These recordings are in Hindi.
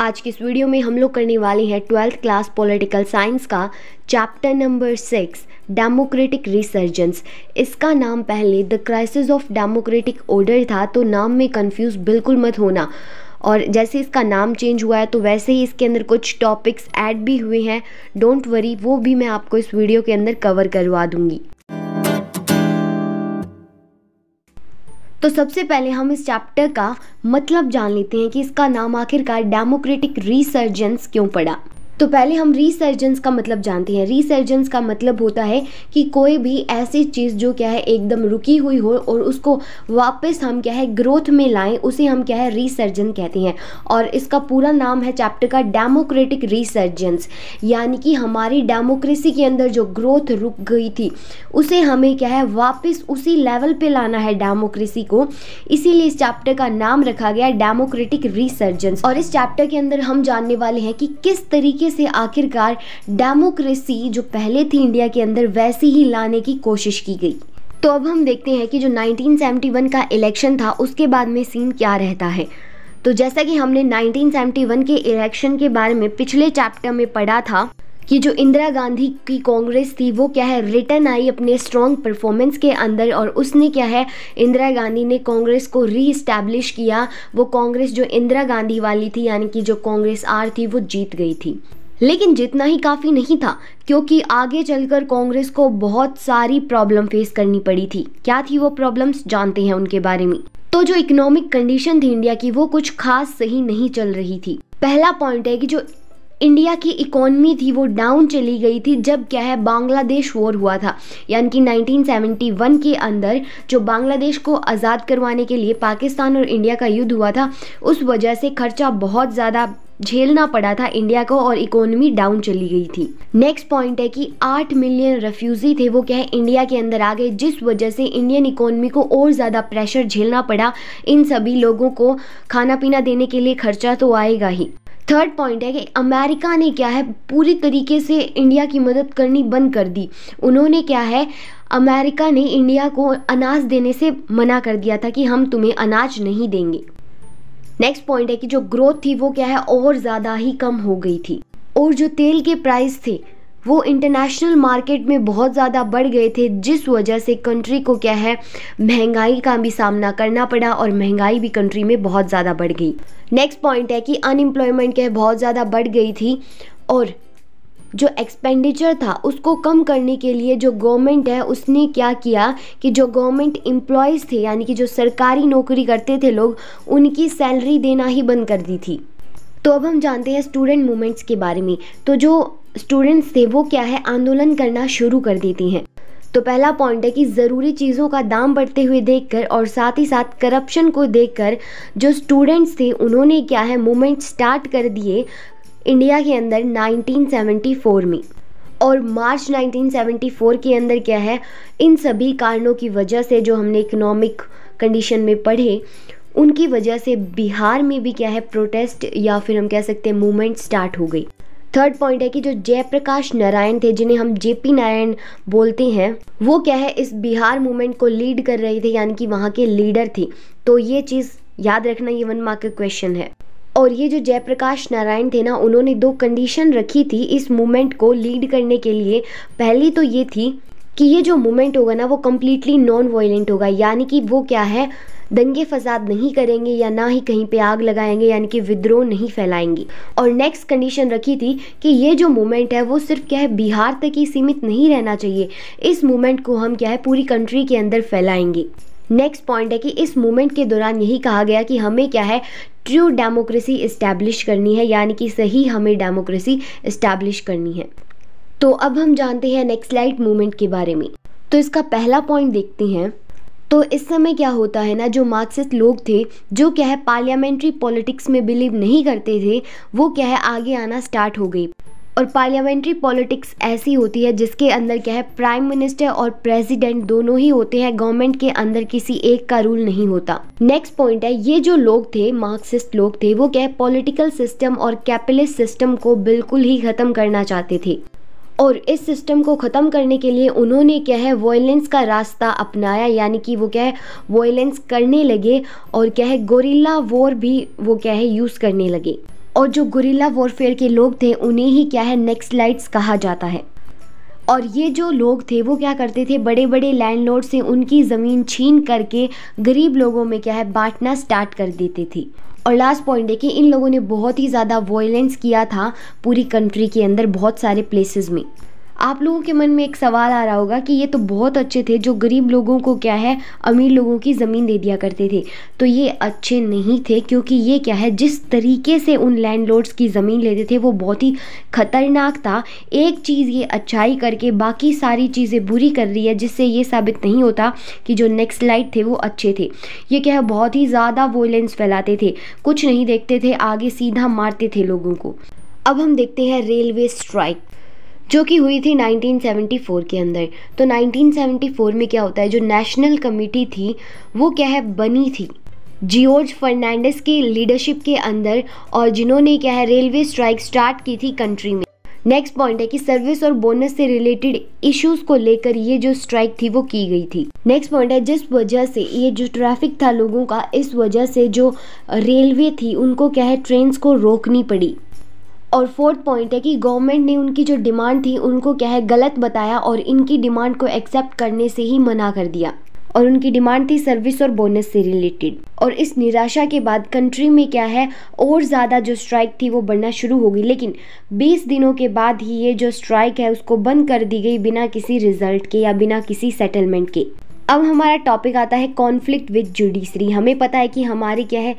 आज की इस वीडियो में हम लोग करने वाले हैं ट्वेल्थ क्लास पॉलिटिकल साइंस का chapter number six democratic resurgence इसका नाम पहले the crisis of democratic order था तो नाम में कंफ्यूज बिल्कुल मत होना और जैसे इसका नाम चेंज हुआ है तो वैसे ही इसके अंदर कुछ टॉपिक्स ऐड भी हुए हैं डोंट वरी वो भी मैं आपको इस वीडियो के अंदर कवर करवा दूँगी तो सबसे पहले हम इस चैप्टर का मतलब जान लेते हैं कि इसका नाम आखिरकार डेमोक्रेटिक रिसर्जेंस क्यों पड़ा तो पहले हम रिसर्जेंस का मतलब जानते हैं रिसर्जेंस का मतलब होता है कि कोई भी ऐसी चीज़ जो क्या है एकदम रुकी हुई हो और उसको वापस हम क्या है ग्रोथ में लाएं उसे हम क्या है रिसर्जन कहते हैं और इसका पूरा नाम है चैप्टर का डेमोक्रेटिक रिसर्जेंस यानी कि हमारी डेमोक्रेसी के अंदर जो ग्रोथ रुक गई थी उसे हमें क्या है वापस उसी लेवल पर लाना है डेमोक्रेसी को इसीलिए इस चैप्टर का नाम रखा गया डेमोक्रेटिक रिसर्जेंस और इस चैप्टर के अंदर हम जानने वाले हैं कि किस तरीके से आखिरकार डेमोक्रेसी जो पहले थी इंडिया के अंदर वैसी ही लाने की कोशिश की गई तो अब हम देखते हैं कि जो 1971 का इलेक्शन था उसके बाद में सीन क्या रहता है तो जैसा कि हमने 1971 के इलेक्शन के बारे में पिछले चैप्टर में पढ़ा था कि जो इंदिरा गांधी की कांग्रेस थी वो क्या है रिटर्न आई अपने स्ट्रॉन्ग परफॉर्मेंस के अंदर और उसने क्या है इंदिरा गांधी ने कांग्रेस को री इस्टेब्लिश किया वो कांग्रेस जो इंदिरा गांधी वाली थी यानी कि जो कांग्रेस आर थी वो जीत गई थी लेकिन जितना ही काफ़ी नहीं था क्योंकि आगे चलकर कांग्रेस को बहुत सारी प्रॉब्लम फेस करनी पड़ी थी क्या थी वो प्रॉब्लम्स जानते हैं उनके बारे में तो जो इकोनॉमिक कंडीशन थी इंडिया की वो कुछ खास सही नहीं चल रही थी पहला पॉइंट है कि जो इंडिया की इकोनमी थी वो डाउन चली गई थी जब क्या है बांग्लादेश वॉर हुआ था यानी कि 1971 के अंदर जो बांग्लादेश को आज़ाद करवाने के लिए पाकिस्तान और इंडिया का युद्ध हुआ था उस वजह से खर्चा बहुत ज़्यादा झेलना पड़ा था इंडिया को और इकोनॉमी डाउन चली गई थी नेक्स्ट पॉइंट है कि आठ मिलियन रेफ्यूजी थे वो क्या है इंडिया के अंदर आ गए जिस वजह से इंडियन इकोनॉमी को और ज़्यादा प्रेशर झेलना पड़ा इन सभी लोगों को खाना पीना देने के लिए खर्चा तो आएगा ही थर्ड पॉइंट है कि अमेरिका ने क्या है पूरी तरीके से इंडिया की मदद करनी बंद कर दी उन्होंने क्या है अमेरिका ने इंडिया को अनाज देने से मना कर दिया था कि हम तुम्हें अनाज नहीं देंगे नेक्स्ट पॉइंट है कि जो ग्रोथ थी वो क्या है और ज़्यादा ही कम हो गई थी और जो तेल के प्राइस थे वो इंटरनेशनल मार्केट में बहुत ज़्यादा बढ़ गए थे जिस वजह से कंट्री को क्या है महंगाई का भी सामना करना पड़ा और महंगाई भी कंट्री में बहुत ज़्यादा बढ़ गई नेक्स्ट पॉइंट है कि अनएम्प्लॉयमेंट क्या है बहुत ज़्यादा बढ़ गई थी और जो एक्सपेंडिचर था उसको कम करने के लिए जो गवर्नमेंट है उसने क्या किया कि जो गवर्नमेंट एम्प्लॉयज़ थे यानी कि जो सरकारी नौकरी करते थे लोग उनकी सैलरी देना ही बंद कर दी थी तो अब हम जानते हैं स्टूडेंट मूवमेंट्स के बारे में तो जो स्टूडेंट्स थे वो क्या है आंदोलन करना शुरू कर देती हैं तो पहला पॉइंट है कि ज़रूरी चीज़ों का दाम बढ़ते हुए देखकर और साथ ही साथ करप्शन को देखकर जो स्टूडेंट्स थे उन्होंने क्या है मूवमेंट स्टार्ट कर दिए इंडिया के अंदर 1974 में और मार्च 1974 के अंदर क्या है इन सभी कारणों की वजह से जो हमने इकोनॉमिक कंडीशन में पढ़े उनकी वजह से बिहार में भी क्या है प्रोटेस्ट या फिर हम कह सकते हैं मूवमेंट स्टार्ट हो गई थर्ड पॉइंट है कि जो जयप्रकाश नारायण थे जिन्हें हम जेपी नारायण बोलते हैं वो क्या है इस बिहार मूवमेंट को लीड कर रहे थे यानी कि वहाँ के लीडर थे तो ये चीज़ याद रखना ये वन मार्क का क्वेश्चन है और ये जो जयप्रकाश नारायण थे ना उन्होंने दो कंडीशन रखी थी इस मूवमेंट को लीड करने के लिए पहली तो ये थी कि ये जो मूवमेंट होगा ना वो कम्प्लीटली नॉन वायलेंट होगा यानी कि वो क्या है दंगे फसाद नहीं करेंगे या ना ही कहीं पे आग लगाएंगे यानी कि विद्रोह नहीं फैलाएंगे और नेक्स्ट कंडीशन रखी थी कि ये जो मूवमेंट है वो सिर्फ क्या है बिहार तक ही सीमित नहीं रहना चाहिए इस मूवमेंट को हम क्या है पूरी कंट्री के अंदर फैलाएंगे नेक्स्ट पॉइंट है कि इस मूवमेंट के दौरान यही कहा गया कि हमें क्या है ट्रू डेमोक्रेसी इस्टेब्लिश करनी है यानी कि सही हमें डेमोक्रेसी इस्टेब्लिश करनी है तो अब हम जानते हैं नेक्स्ट लाइट मूवमेंट के बारे में तो इसका पहला पॉइंट देखते हैं तो इस समय क्या होता है ना जो मार्क्सिस्ट लोग थे जो क्या है पार्लियामेंट्री पॉलिटिक्स में बिलीव नहीं करते थे वो क्या है आगे आना स्टार्ट हो गई और पार्लियामेंट्री पॉलिटिक्स ऐसी होती है जिसके अंदर क्या है प्राइम मिनिस्टर और प्रेसिडेंट दोनों ही होते हैं गवर्नमेंट के अंदर किसी एक का रूल नहीं होता नेक्स्ट पॉइंट है ये जो लोग थे मार्क्सिस्ट लोग थे वो क्या है पॉलिटिकल सिस्टम और कैपिटलिस्ट सिस्टम को बिल्कुल ही खत्म करना चाहते थे और इस सिस्टम को ख़त्म करने के लिए उन्होंने क्या है वॉयलेंस का रास्ता अपनाया यानी कि वो क्या है वॉयलेंस करने लगे और क्या है गोरिल्ला वॉर भी वो क्या है यूज़ करने लगे और जो गुरिल्ला वॉरफेयर के लोग थे उन्हें ही क्या है नेक्स्ट लाइट्स कहा जाता है और ये जो लोग थे वो क्या करते थे बड़े बड़े लैंडलॉर्ड से उनकी ज़मीन छीन करके गरीब लोगों में क्या है बांटना स्टार्ट कर देते थे और लास्ट पॉइंट देखिए इन लोगों ने बहुत ही ज़्यादा वॉयलेंस किया था पूरी कंट्री के अंदर बहुत सारे प्लेसेस में आप लोगों के मन में एक सवाल आ रहा होगा कि ये तो बहुत अच्छे थे जो गरीब लोगों को क्या है अमीर लोगों की ज़मीन दे दिया करते थे तो ये अच्छे नहीं थे क्योंकि ये क्या है जिस तरीके से उन लैंडलॉर्ड्स की ज़मीन लेते थे वो बहुत ही खतरनाक था एक चीज़ ये अच्छाई करके बाकी सारी चीज़ें बुरी कर रही है जिससे ये साबित नहीं होता कि जो नेक्स्ट लाइट थे वो अच्छे थे ये क्या है बहुत ही ज़्यादा वोलेंस फैलाते थे कुछ नहीं देखते थे आगे सीधा मारते थे लोगों को अब हम देखते हैं रेलवे स्ट्राइक जो कि हुई थी 1974 के अंदर तो 1974 में क्या होता है जो नेशनल कमिटी थी वो क्या है बनी थी जियोर्ज फर्नांडिस की लीडरशिप के अंदर और जिन्होंने क्या है रेलवे स्ट्राइक स्टार्ट की थी कंट्री में नेक्स्ट पॉइंट है कि सर्विस और बोनस से रिलेटेड इश्यूज को लेकर ये जो स्ट्राइक थी वो की गई थी नेक्स्ट पॉइंट है जिस वजह से ये जो ट्रैफिक था लोगों का इस वजह से जो रेलवे थी उनको क्या है ट्रेन को रोकनी पड़ी और फोर्थ पॉइंट है कि गवर्नमेंट ने उनकी जो डिमांड थी उनको क्या है गलत बताया और इनकी डिमांड को एक्सेप्ट करने से ही मना कर दिया और उनकी डिमांड थी सर्विस और बोनस से रिलेटेड और इस निराशा के बाद कंट्री में क्या है और ज़्यादा जो स्ट्राइक थी वो बढ़ना शुरू हो गई लेकिन 20 दिनों के बाद ही ये जो स्ट्राइक है उसको बंद कर दी गई बिना किसी रिजल्ट के या बिना किसी सेटलमेंट के अब हमारा टॉपिक आता है कॉन्फ्लिक्ट विद जुडिशरी हमें पता है कि हमारी क्या है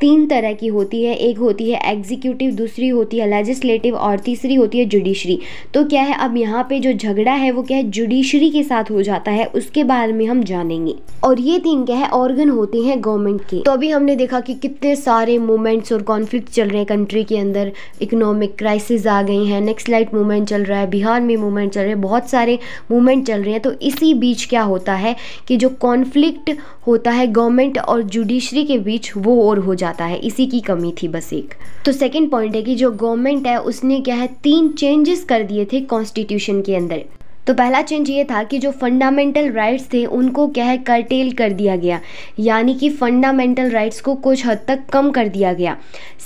तीन तरह की होती है एक होती है एग्जीक्यूटिव दूसरी होती है लेजिस्लेटिव और तीसरी होती है जुडिशरी तो क्या है अब यहाँ पे जो झगड़ा है वो क्या है जुडिशरी के साथ हो जाता है उसके बारे में हम जानेंगे और ये तीन क्या है ऑर्गन होते हैं गवर्नमेंट के तो अभी हमने देखा कि कितने सारे मूवमेंट्स और कॉन्फ्लिक्ट चल रहे हैं कंट्री के अंदर इकोनॉमिक क्राइसिस आ गई हैं नेक्स्ट लाइट मूवमेंट चल रहा है बिहार में मूवमेंट चल रहे हैं बहुत सारे मूवमेंट चल रहे हैं तो इसी बीच क्या होता है कि जो कॉन्फ्लिक्ट होता है गवर्नमेंट और जुडिशरी के बीच वो और हो जाता जाता है इसी की कमी थी बस एक तो सेकेंड पॉइंट है कि जो गवर्नमेंट है उसने क्या है तीन चेंजेस कर दिए थे कॉन्स्टिट्यूशन के अंदर तो पहला चेंज ये था कि जो फंडामेंटल राइट्स थे उनको क्या है कर्टेल कर दिया गया यानी कि फंडामेंटल राइट्स को कुछ हद तक कम कर दिया गया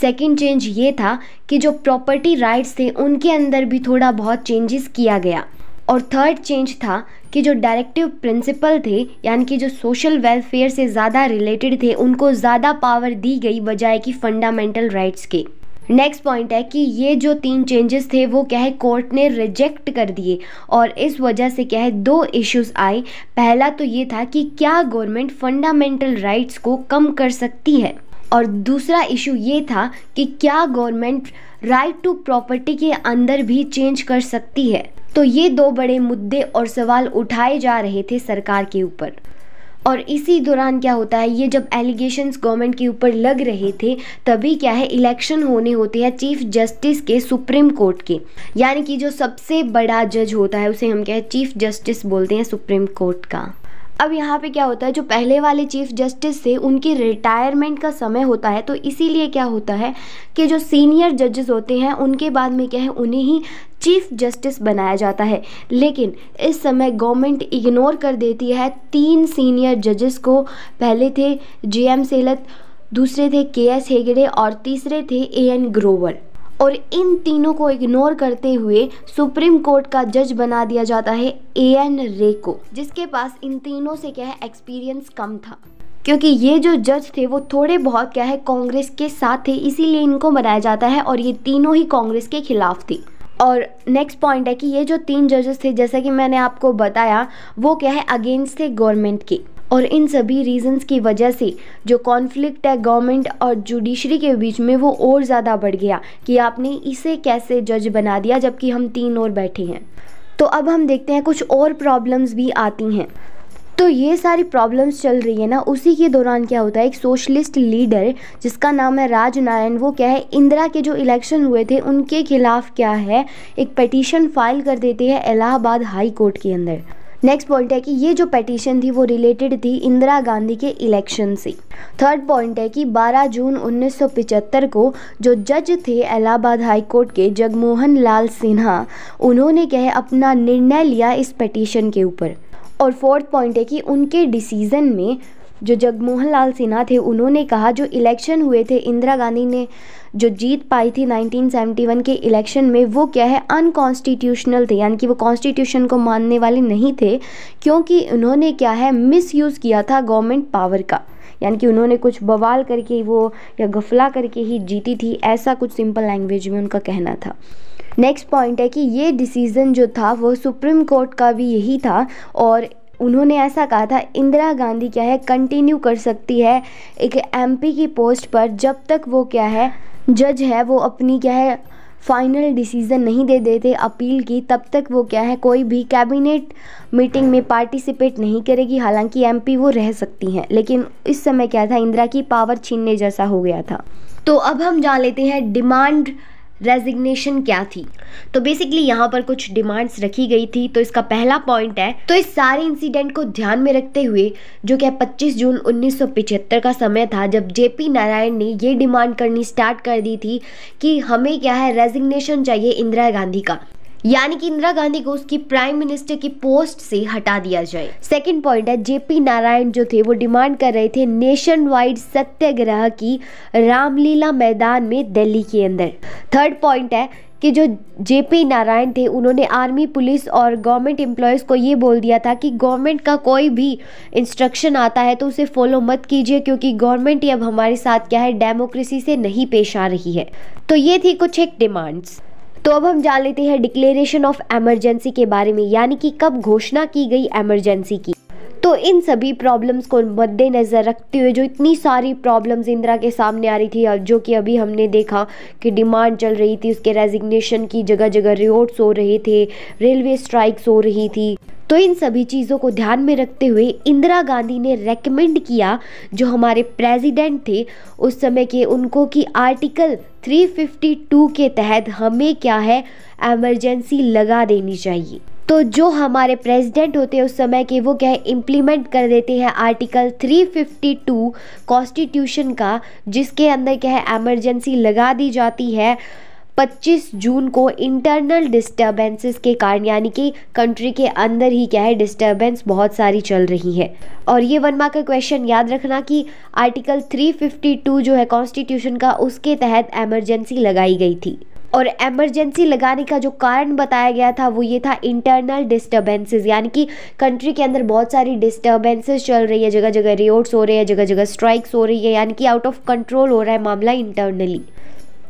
सेकंड चेंज ये था कि जो प्रॉपर्टी राइट्स थे उनके अंदर भी थोड़ा बहुत चेंजेस किया गया और थर्ड चेंज था कि जो डायरेक्टिव प्रिंसिपल थे यानी कि जो सोशल वेलफेयर से ज़्यादा रिलेटेड थे उनको ज़्यादा पावर दी गई बजाय कि फंडामेंटल राइट्स के नेक्स्ट पॉइंट है कि ये जो तीन चेंजेस थे वो क्या है कोर्ट ने रिजेक्ट कर दिए और इस वजह से क्या है दो इश्यूज आए पहला तो ये था कि क्या गवर्नमेंट फंडामेंटल राइट्स को कम कर सकती है और दूसरा इशू ये था कि क्या गवर्नमेंट राइट टू प्रॉपर्टी के अंदर भी चेंज कर सकती है तो ये दो बड़े मुद्दे और सवाल उठाए जा रहे थे सरकार के ऊपर और इसी दौरान क्या होता है ये जब एलिगेशंस गवर्नमेंट के ऊपर लग रहे थे तभी क्या है इलेक्शन होने होते हैं चीफ जस्टिस के सुप्रीम कोर्ट के यानी कि जो सबसे बड़ा जज होता है उसे हम क्या है चीफ जस्टिस बोलते हैं सुप्रीम कोर्ट का अब यहाँ पे क्या होता है जो पहले वाले चीफ जस्टिस थे उनकी रिटायरमेंट का समय होता है तो इसीलिए क्या होता है कि जो सीनियर जजेस होते हैं उनके बाद में क्या है उन्हें ही चीफ जस्टिस बनाया जाता है लेकिन इस समय गवर्नमेंट इग्नोर कर देती है तीन सीनियर जजेस को पहले थे जे एम सेलत दूसरे थे के एस हेगड़े और तीसरे थे ए एन ग्रोवर और इन तीनों को इग्नोर करते हुए सुप्रीम कोर्ट का जज बना दिया जाता है ए एन रे को जिसके पास इन तीनों से क्या है एक्सपीरियंस कम था क्योंकि ये जो जज थे वो थोड़े बहुत क्या है कांग्रेस के साथ थे इसीलिए इनको बनाया जाता है और ये तीनों ही कांग्रेस के खिलाफ थी और नेक्स्ट पॉइंट है कि ये जो तीन जजेस थे जैसा कि मैंने आपको बताया वो क्या है अगेंस्ट थे गवर्नमेंट के और इन सभी रीज़न्स की वजह से जो कॉन्फ्लिक्ट है गवर्नमेंट और जुडिशरी के बीच में वो और ज़्यादा बढ़ गया कि आपने इसे कैसे जज बना दिया जबकि हम तीन और बैठे हैं तो अब हम देखते हैं कुछ और प्रॉब्लम्स भी आती हैं तो ये सारी प्रॉब्लम्स चल रही है ना उसी के दौरान क्या होता है एक सोशलिस्ट लीडर जिसका नाम है राज नारायण वो क्या है इंदिरा के जो इलेक्शन हुए थे उनके खिलाफ क्या है एक पटिशन फाइल कर देते हैं इलाहाबाद हाई कोर्ट के अंदर नेक्स्ट पॉइंट है कि ये जो पटिशन थी वो रिलेटेड थी इंदिरा गांधी के इलेक्शन से थर्ड पॉइंट है कि 12 जून 1975 को जो जज थे इलाहाबाद हाई कोर्ट के जगमोहन लाल सिन्हा उन्होंने कह अपना निर्णय लिया इस पटिशन के ऊपर और फोर्थ पॉइंट है कि उनके डिसीज़न में जो जगमोहन लाल सिन्हा थे उन्होंने कहा जो इलेक्शन हुए थे इंदिरा गांधी ने जो जीत पाई थी 1971 के इलेक्शन में वो क्या है अनकॉन्स्टिट्यूशनल थे यानी कि वो कॉन्स्टिट्यूशन को मानने वाले नहीं थे क्योंकि उन्होंने क्या है मिसयूज़ किया था गवर्नमेंट पावर का यानी कि उन्होंने कुछ बवाल करके वो या गफला करके ही जीती थी ऐसा कुछ सिंपल लैंग्वेज में उनका कहना था नेक्स्ट पॉइंट है कि ये डिसीज़न जो था वो सुप्रीम कोर्ट का भी यही था और उन्होंने ऐसा कहा था इंदिरा गांधी क्या है कंटिन्यू कर सकती है एक एमपी की पोस्ट पर जब तक वो क्या है जज है वो अपनी क्या है फाइनल डिसीज़न नहीं दे देते अपील की तब तक वो क्या है कोई भी कैबिनेट मीटिंग में पार्टिसिपेट नहीं करेगी हालांकि एमपी वो रह सकती हैं लेकिन इस समय क्या था इंदिरा की पावर छीनने जैसा हो गया था तो अब हम जान लेते हैं डिमांड रेजिग्नेशन क्या थी तो बेसिकली यहाँ पर कुछ डिमांड्स रखी गई थी तो इसका पहला पॉइंट है तो इस सारे इंसिडेंट को ध्यान में रखते हुए जो कि 25 जून 1975 का समय था जब जेपी नारायण ने ये डिमांड करनी स्टार्ट कर दी थी कि हमें क्या है रेजिग्नेशन चाहिए इंदिरा गांधी का यानी कि इंदिरा गांधी को उसकी प्राइम मिनिस्टर की पोस्ट से हटा दिया जाए सेकेंड पॉइंट है जेपी नारायण जो थे वो डिमांड कर रहे थे नेशन वाइड सत्याग्रह की रामलीला मैदान में दिल्ली के अंदर थर्ड पॉइंट है कि जो जेपी नारायण थे उन्होंने आर्मी पुलिस और गवर्नमेंट एम्प्लॉयज़ को ये बोल दिया था कि गवर्नमेंट का कोई भी इंस्ट्रक्शन आता है तो उसे फॉलो मत कीजिए क्योंकि गवर्नमेंट ही अब हमारे साथ क्या है डेमोक्रेसी से नहीं पेश आ रही है तो ये थी कुछ एक डिमांड्स तो अब हम जान लेते हैं डिक्लेरेशन ऑफ एमरजेंसी के बारे में यानी कि कब घोषणा की गई एमरजेंसी की तो इन सभी प्रॉब्लम्स को मद्देनज़र रखते हुए जो इतनी सारी प्रॉब्लम्स इंदिरा के सामने आ रही थी जो कि अभी हमने देखा कि डिमांड चल रही थी उसके रेजिग्नेशन की जगह जगह रिवोट्स हो रहे थे रेलवे स्ट्राइक्स हो रही थी तो इन सभी चीज़ों को ध्यान में रखते हुए इंदिरा गांधी ने रेकमेंड किया जो हमारे प्रेसिडेंट थे उस समय के उनको कि आर्टिकल 352 के तहत हमें क्या है एमरजेंसी लगा देनी चाहिए तो जो हमारे प्रेसिडेंट होते हैं उस समय के वो क्या है इम्प्लीमेंट कर देते हैं आर्टिकल 352 कॉन्स्टिट्यूशन का जिसके अंदर क्या है एमरजेंसी लगा दी जाती है 25 जून को इंटरनल डिस्टरबेंसेस के कारण यानी कि कंट्री के अंदर ही क्या है डिस्टर्बेंस बहुत सारी चल रही है और ये वन मार्क का क्वेश्चन याद रखना कि आर्टिकल 352 जो है कॉन्स्टिट्यूशन का उसके तहत एमरजेंसी लगाई गई थी और एमरजेंसी लगाने का जो कारण बताया गया था वो ये था इंटरनल डिस्टरबेंसेस यानी कि कंट्री के अंदर बहुत सारी डिस्टर्बेंसेस चल रही है जगह जगह रेट्स हो रहे हैं जगह जगह स्ट्राइक्स हो रही है यानी कि आउट ऑफ कंट्रोल हो रहा है मामला इंटरनली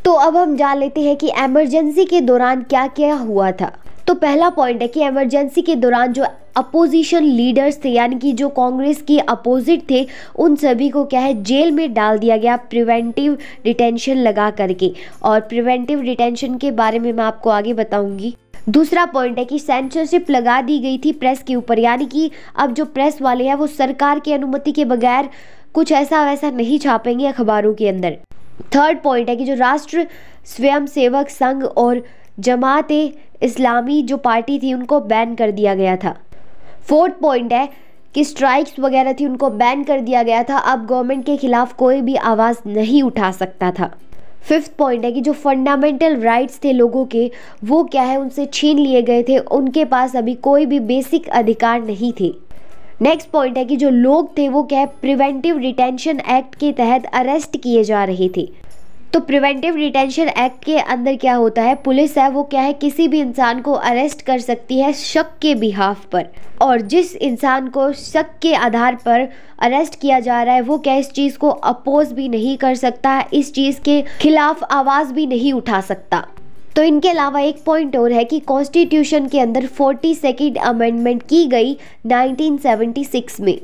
तो अब हम जान लेते हैं कि एमरजेंसी के दौरान क्या क्या हुआ था तो पहला पॉइंट है कि एमरजेंसी के दौरान जो अपोजिशन लीडर्स थे यानी कि जो कांग्रेस के अपोजिट थे उन सभी को क्या है जेल में डाल दिया गया प्रिवेंटिव डिटेंशन लगा करके और प्रिवेंटिव डिटेंशन के बारे में मैं आपको आगे बताऊंगी दूसरा पॉइंट है कि सेंसरशिप लगा दी गई थी प्रेस के ऊपर यानी कि अब जो प्रेस वाले हैं वो सरकार की अनुमति के बगैर कुछ ऐसा वैसा नहीं छापेंगे अखबारों के अंदर थर्ड पॉइंट है कि जो राष्ट्र स्वयं सेवक संघ और जमात इस्लामी जो पार्टी थी उनको बैन कर दिया गया था फोर्थ पॉइंट है कि स्ट्राइक्स वगैरह थी उनको बैन कर दिया गया था अब गवर्नमेंट के ख़िलाफ़ कोई भी आवाज़ नहीं उठा सकता था फिफ्थ पॉइंट है कि जो फंडामेंटल राइट्स थे लोगों के वो क्या है उनसे छीन लिए गए थे उनके पास अभी कोई भी बेसिक अधिकार नहीं थे नेक्स्ट पॉइंट है कि जो लोग थे वो क्या है प्रिवेंटिव रिटेंशन एक्ट के तहत अरेस्ट किए जा रहे थे तो प्रिवेंटिव रिटेंशन एक्ट के अंदर क्या होता है पुलिस है वो क्या है किसी भी इंसान को अरेस्ट कर सकती है शक के बिहाफ पर और जिस इंसान को शक के आधार पर अरेस्ट किया जा रहा है वो क्या इस चीज़ को अपोज भी नहीं कर सकता इस चीज़ के खिलाफ आवाज़ भी नहीं उठा सकता तो इनके अलावा एक पॉइंट और है कि कॉन्स्टिट्यूशन के अंदर फोर्टी सेकेंड अमेंडमेंट की गई 1976 में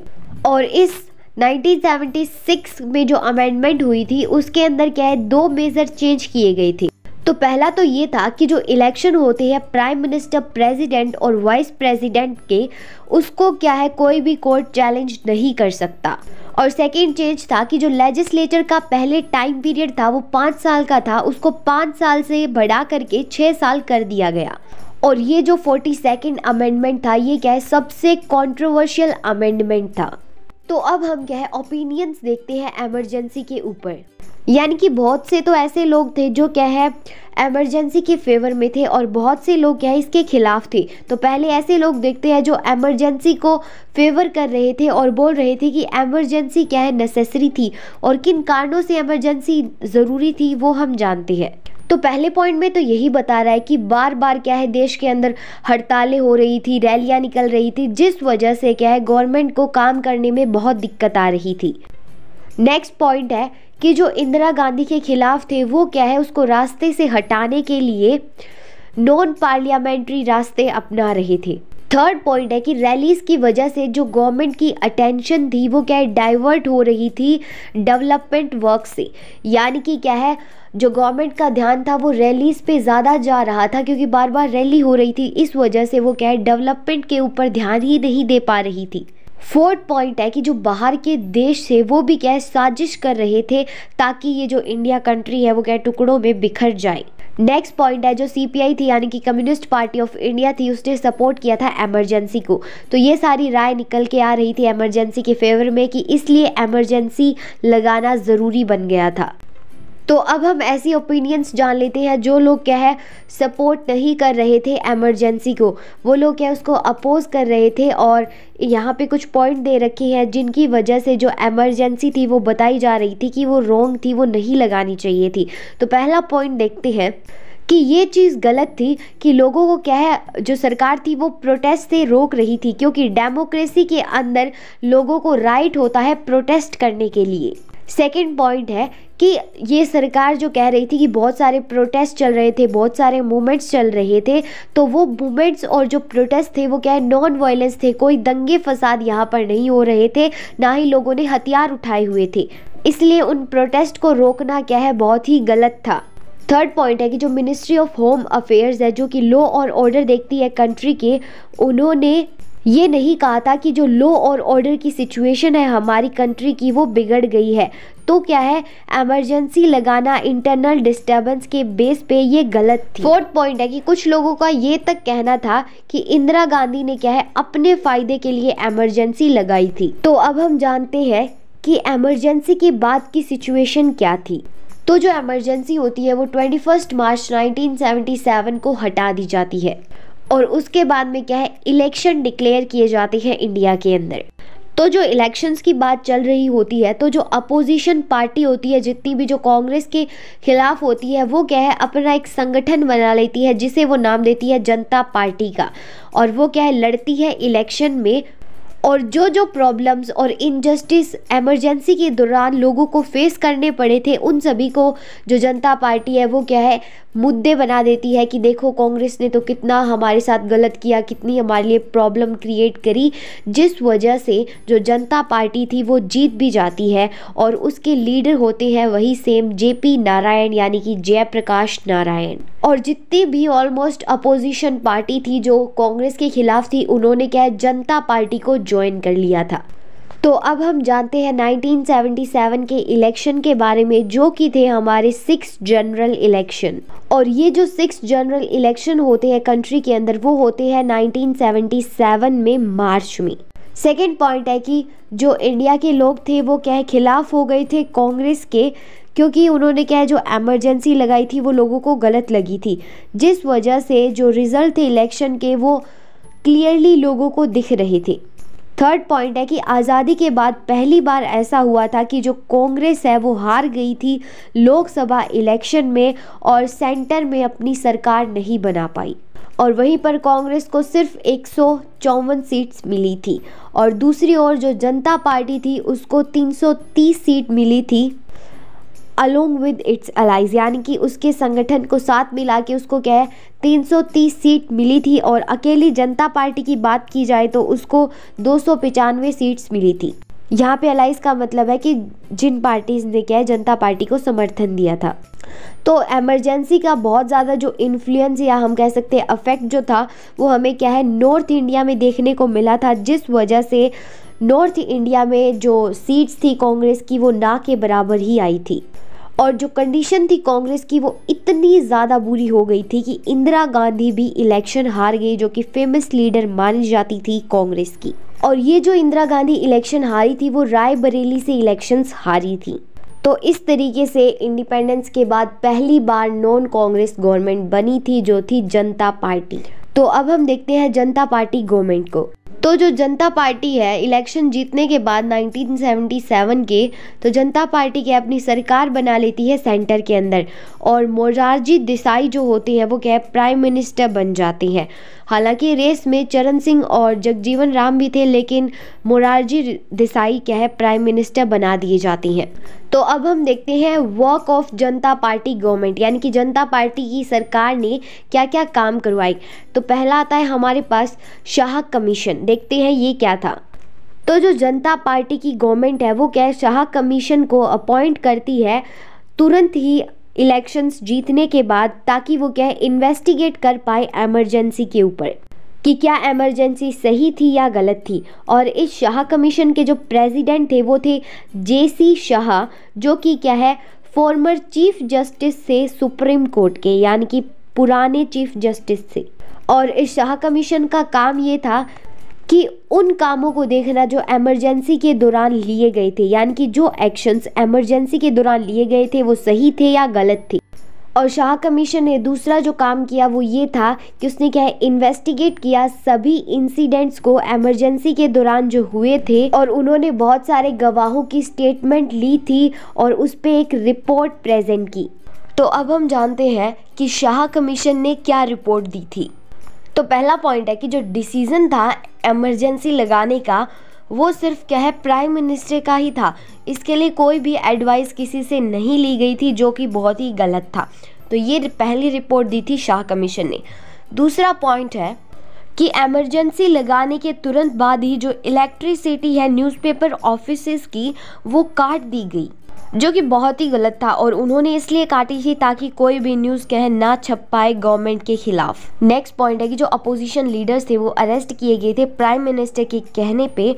और इस 1976 में जो अमेंडमेंट हुई थी उसके अंदर क्या है दो मेजर चेंज किए गए थे तो पहला तो ये था कि जो इलेक्शन होते हैं प्राइम मिनिस्टर प्रेसिडेंट और वाइस प्रेसिडेंट के उसको क्या है कोई भी कोर्ट चैलेंज नहीं कर सकता और सेकेंड चेंज था कि जो लेजिस्लेचर का पहले टाइम पीरियड था वो पाँच साल का था उसको पाँच साल से बढ़ा करके छः साल कर दिया गया और ये जो फोर्टी सेकेंड अमेंडमेंट था ये क्या है सबसे कॉन्ट्रोवर्शियल अमेंडमेंट था तो अब हम क्या है ओपिनियंस देखते हैं एमरजेंसी के ऊपर यानी कि बहुत से तो ऐसे लोग थे जो क्या है एमरजेंसी के फेवर में थे और बहुत से लोग क्या है इसके खिलाफ थे तो पहले ऐसे लोग देखते हैं जो एमरजेंसी को फेवर कर रहे थे और बोल रहे थे कि एमरजेंसी क्या है नेसेसरी थी और किन कारणों से एमरजेंसी ज़रूरी थी वो हम जानते हैं तो पहले पॉइंट में तो यही बता रहा है कि बार बार क्या है देश के अंदर हड़तालें हो रही थी रैलियाँ निकल रही थी जिस वजह से क्या है गवर्नमेंट को काम करने में बहुत दिक्कत आ रही थी नेक्स्ट पॉइंट है कि जो इंदिरा गांधी के खिलाफ थे वो क्या है उसको रास्ते से हटाने के लिए नॉन पार्लियामेंट्री रास्ते अपना रहे थे थर्ड पॉइंट है कि रैलीज़ की वजह से जो गवर्नमेंट की अटेंशन थी वो क्या है डाइवर्ट हो रही थी डेवलपमेंट वर्क से यानी कि क्या है जो गवर्नमेंट का ध्यान था वो रैलीज़ पे ज़्यादा जा रहा था क्योंकि बार बार रैली हो रही थी इस वजह से वो क्या है डेवलपमेंट के ऊपर ध्यान ही नहीं दे पा रही थी फोर्थ पॉइंट है कि जो बाहर के देश से वो भी क्या है साजिश कर रहे थे ताकि ये जो इंडिया कंट्री है वो क्या टुकड़ों में बिखर जाए नेक्स्ट पॉइंट है जो सीपीआई थी यानी कि कम्युनिस्ट पार्टी ऑफ इंडिया थी उसने सपोर्ट किया था एमरजेंसी को तो ये सारी राय निकल के आ रही थी एमरजेंसी के फेवर में कि इसलिए एमरजेंसी लगाना ज़रूरी बन गया था तो अब हम ऐसी ओपिनियंस जान लेते हैं जो लोग क्या है सपोर्ट नहीं कर रहे थे एमरजेंसी को वो लोग क्या उसको अपोज कर रहे थे और यहाँ पे कुछ पॉइंट दे रखे हैं जिनकी वजह से जो एमरजेंसी थी वो बताई जा रही थी कि वो रॉन्ग थी वो नहीं लगानी चाहिए थी तो पहला पॉइंट देखते हैं कि ये चीज़ गलत थी कि लोगों को क्या है जो सरकार थी वो प्रोटेस्ट से रोक रही थी क्योंकि डेमोक्रेसी के अंदर लोगों को राइट होता है प्रोटेस्ट करने के लिए सेकेंड पॉइंट है कि ये सरकार जो कह रही थी कि बहुत सारे प्रोटेस्ट चल रहे थे बहुत सारे मूवमेंट्स चल रहे थे तो वो मूवमेंट्स और जो प्रोटेस्ट थे वो क्या है नॉन वायलेंस थे कोई दंगे फसाद यहाँ पर नहीं हो रहे थे ना ही लोगों ने हथियार उठाए हुए थे इसलिए उन प्रोटेस्ट को रोकना क्या है बहुत ही गलत था थर्ड पॉइंट है कि जो मिनिस्ट्री ऑफ होम अफेयर्स है जो कि लॉ और ऑर्डर देखती है कंट्री के उन्होंने ये नहीं कहा था कि जो लो और ऑर्डर की सिचुएशन है हमारी कंट्री की वो बिगड़ गई है तो क्या है एमरजेंसी लगाना इंटरनल डिस्टरबेंस के बेस पे ये गलत थी फोर्थ पॉइंट है कि कुछ लोगों का ये तक कहना था कि इंदिरा गांधी ने क्या है अपने फायदे के लिए एमरजेंसी लगाई थी तो अब हम जानते हैं कि एमरजेंसी के बाद की सिचुएशन क्या थी तो जो एमरजेंसी होती है वो ट्वेंटी मार्च नाइनटीन को हटा दी जाती है और उसके बाद में क्या है इलेक्शन डिक्लेयर किए जाते हैं इंडिया के अंदर तो जो इलेक्शंस की बात चल रही होती है तो जो अपोजिशन पार्टी होती है जितनी भी जो कांग्रेस के खिलाफ होती है वो क्या है अपना एक संगठन बना लेती है जिसे वो नाम देती है जनता पार्टी का और वो क्या है लड़ती है इलेक्शन में और जो जो प्रॉब्लम्स और इनजस्टिस एमरजेंसी के दौरान लोगों को फेस करने पड़े थे उन सभी को जो जनता पार्टी है वो क्या है मुद्दे बना देती है कि देखो कांग्रेस ने तो कितना हमारे साथ गलत किया कितनी हमारे लिए प्रॉब्लम क्रिएट करी जिस वजह से जो जनता पार्टी थी वो जीत भी जाती है और उसके लीडर होते हैं वही सेम पी नारायण यानी कि जयप्रकाश नारायण और जितनी भी ऑलमोस्ट अपोजिशन पार्टी थी जो कांग्रेस के खिलाफ थी उन्होंने क्या है जनता पार्टी को ज्वाइन कर लिया था तो अब हम जानते हैं 1977 के इलेक्शन के बारे में जो कि थे हमारे सिक्स जनरल इलेक्शन और ये जो सिक्स जनरल इलेक्शन होते हैं कंट्री के अंदर वो होते हैं 1977 में मार्च में सेकेंड पॉइंट है कि जो इंडिया के लोग थे वो क्या है खिलाफ हो गए थे कांग्रेस के क्योंकि उन्होंने क्या है जो एमरजेंसी लगाई थी वो लोगों को गलत लगी थी जिस वजह से जो रिज़ल्ट थे इलेक्शन के वो क्लियरली लोगों को दिख रहे थे थर्ड पॉइंट है कि आज़ादी के बाद पहली बार ऐसा हुआ था कि जो कांग्रेस है वो हार गई थी लोकसभा इलेक्शन में और सेंटर में अपनी सरकार नहीं बना पाई और वहीं पर कांग्रेस को सिर्फ एक सीट्स मिली थी और दूसरी ओर जो जनता पार्टी थी उसको 330 सीट मिली थी अलोंग विद इट्स अलाइज यानी कि उसके संगठन को साथ मिला के उसको क्या है 330 सीट मिली थी और अकेली जनता पार्टी की बात की जाए तो उसको दो सीट्स मिली थी यहाँ पे अलाइज का मतलब है कि जिन पार्टीज़ ने क्या है जनता पार्टी को समर्थन दिया था तो एमरजेंसी का बहुत ज़्यादा जो इन्फ्लुएंस या हम कह सकते हैं अफेक्ट जो था वो हमें क्या है नॉर्थ इंडिया में देखने को मिला था जिस वजह से नॉर्थ इंडिया में जो सीट्स थी कांग्रेस की वो ना के बराबर ही आई थी और जो कंडीशन थी कांग्रेस की वो इतनी ज़्यादा बुरी हो गई थी कि इंदिरा गांधी भी इलेक्शन हार गई जो कि फेमस लीडर मानी जाती थी कांग्रेस की और ये जो इंदिरा गांधी इलेक्शन हारी थी वो रायबरेली से इलेक्शंस हारी थी तो इस तरीके से इंडिपेंडेंस के बाद पहली बार नॉन कांग्रेस गवर्नमेंट बनी थी जो थी जनता पार्टी तो अब हम देखते हैं जनता पार्टी गवर्नमेंट को तो जो जनता पार्टी है इलेक्शन जीतने के बाद 1977 के तो जनता पार्टी क्या अपनी सरकार बना लेती है सेंटर के अंदर और मोरारजी देसाई जो होते हैं वो क्या प्राइम मिनिस्टर बन जाती हैं हालांकि रेस में चरण सिंह और जगजीवन राम भी थे लेकिन मोरारजी देसाई क्या है प्राइम मिनिस्टर बना दिए जाती हैं तो अब हम देखते हैं walk of Janata party government यानी कि जनता पार्टी की सरकार ने क्या क्या काम करवाई तो पहला आता है हमारे पास शाह कमीशन देखते हैं ये क्या था तो जो जनता पार्टी की गवर्नमेंट है वो क्या है शाह कमीशन को अपॉइंट करती है तुरंत ही इलेक्शंस जीतने के बाद ताकि वो क्या इन्वेस्टिगेट कर पाए एमरजेंसी के ऊपर कि क्या एमरजेंसी सही थी या गलत थी और इस शाह कमीशन के जो प्रेसिडेंट थे वो थे जे सी शाह जो कि क्या है फॉर्मर चीफ जस्टिस से सुप्रीम कोर्ट के यानी कि पुराने चीफ जस्टिस से और इस शाह कमीशन का काम ये था कि उन कामों को देखना जो एमरजेंसी के दौरान लिए गए थे यानी कि जो एक्शंस एमरजेंसी के दौरान लिए गए थे वो सही थे या गलत थे और शाह कमीशन ने दूसरा जो काम किया वो ये था कि उसने क्या है इन्वेस्टिगेट किया सभी इंसिडेंट्स को एमरजेंसी के दौरान जो हुए थे और उन्होंने बहुत सारे गवाहों की स्टेटमेंट ली थी और उस पर एक रिपोर्ट प्रेजेंट की तो अब हम जानते हैं कि शाह कमीशन ने क्या रिपोर्ट दी थी तो पहला पॉइंट है कि जो डिसीज़न था एमरजेंसी लगाने का वो सिर्फ क्या है प्राइम मिनिस्टर का ही था इसके लिए कोई भी एडवाइस किसी से नहीं ली गई थी जो कि बहुत ही गलत था तो ये पहली रिपोर्ट दी थी शाह कमीशन ने दूसरा पॉइंट है कि एमरजेंसी लगाने के तुरंत बाद ही जो इलेक्ट्रिसिटी है न्यूज़पेपर ऑफिसेस की वो काट दी गई जो कि बहुत ही गलत था और उन्होंने इसलिए काटी थी ताकि कोई भी न्यूज़ कह ना छप पाए गवर्नमेंट के खिलाफ नेक्स्ट पॉइंट है कि जो अपोजिशन लीडर्स थे वो अरेस्ट किए गए थे प्राइम मिनिस्टर के कहने पे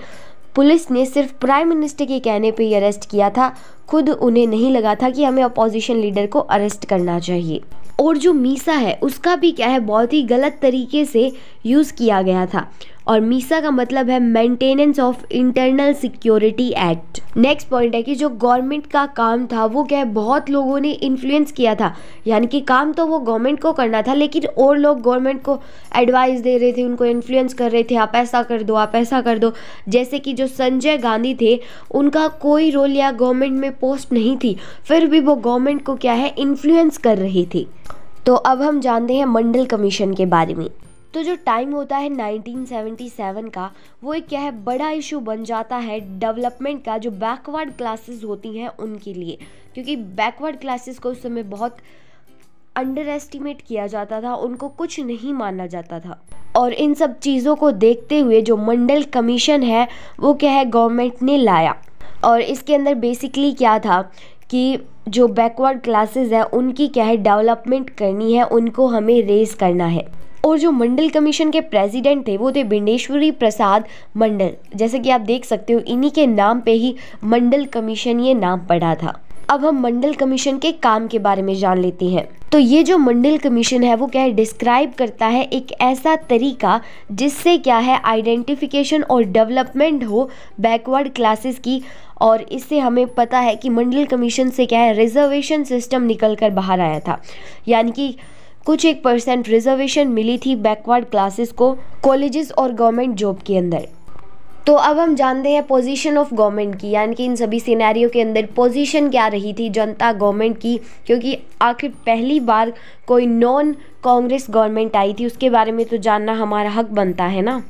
पुलिस ने सिर्फ प्राइम मिनिस्टर के कहने पे ही अरेस्ट किया था खुद उन्हें नहीं लगा था कि हमें अपोजिशन लीडर को अरेस्ट करना चाहिए और जो मीसा है उसका भी क्या है बहुत ही गलत तरीके से यूज़ किया गया था और मीसा का मतलब है maintenance of internal security act next point है कि जो गवर्नमेंट का काम था वो क्या है बहुत लोगों ने इन्फ्लुएंस किया था यानी कि काम तो वो गवर्नमेंट को करना था लेकिन और लोग गवर्नमेंट को एडवाइस दे रहे थे उनको इन्फ्लुएंस कर रहे थे आप ऐसा कर दो आप ऐसा कर दो जैसे कि जो संजय गांधी थे उनका कोई रोल या गवर्नमेंट में पोस्ट नहीं थी फिर भी वो गवर्नमेंट को क्या है इन्फ्लुएंस कर रही थी तो अब हम जानते हैं मंडल कमीशन के बारे में तो जो टाइम होता है 1977 का वो एक क्या है बड़ा इशू बन जाता है डेवलपमेंट का जो बैकवर्ड क्लासेस होती हैं उनके लिए क्योंकि बैकवर्ड क्लासेस को उस समय बहुत अंडर एस्टिमेट किया जाता था उनको कुछ नहीं माना जाता था और इन सब चीज़ों को देखते हुए जो मंडल कमीशन है वो क्या है गवर्नमेंट ने लाया और इसके अंदर बेसिकली क्या था कि जो बैकवर्ड क्लासेस है उनकी क्या है डेवलपमेंट करनी है उनको हमें रेज करना है और जो मंडल कमीशन के प्रेसिडेंट थे वो थे भिंडेश्वरी प्रसाद मंडल जैसे कि आप देख सकते हो इन्हीं के नाम पे ही मंडल कमीशन ये नाम पड़ा था अब हम मंडल कमीशन के काम के बारे में जान लेते हैं तो ये जो मंडल कमीशन है वो क्या है डिस्क्राइब करता है एक ऐसा तरीका जिससे क्या है आइडेंटिफिकेशन और डेवलपमेंट हो बैकवर्ड क्लासेस की और इससे हमें पता है कि मंडल कमीशन से क्या है रिजर्वेशन सिस्टम निकल कर बाहर आया था यानी कि कुछ एक परसेंट रिजर्वेशन मिली थी बैकवर्ड क्लासेस को कॉलेजेस और गवर्नमेंट जॉब के अंदर तो अब हम जानते हैं पोजीशन ऑफ गवर्नमेंट की यानी कि इन सभी सिनेरियो के अंदर पोजीशन क्या रही थी जनता गवर्नमेंट की क्योंकि आखिर पहली बार कोई नॉन कांग्रेस गवर्नमेंट आई थी उसके बारे में तो जानना हमारा हक बनता है ना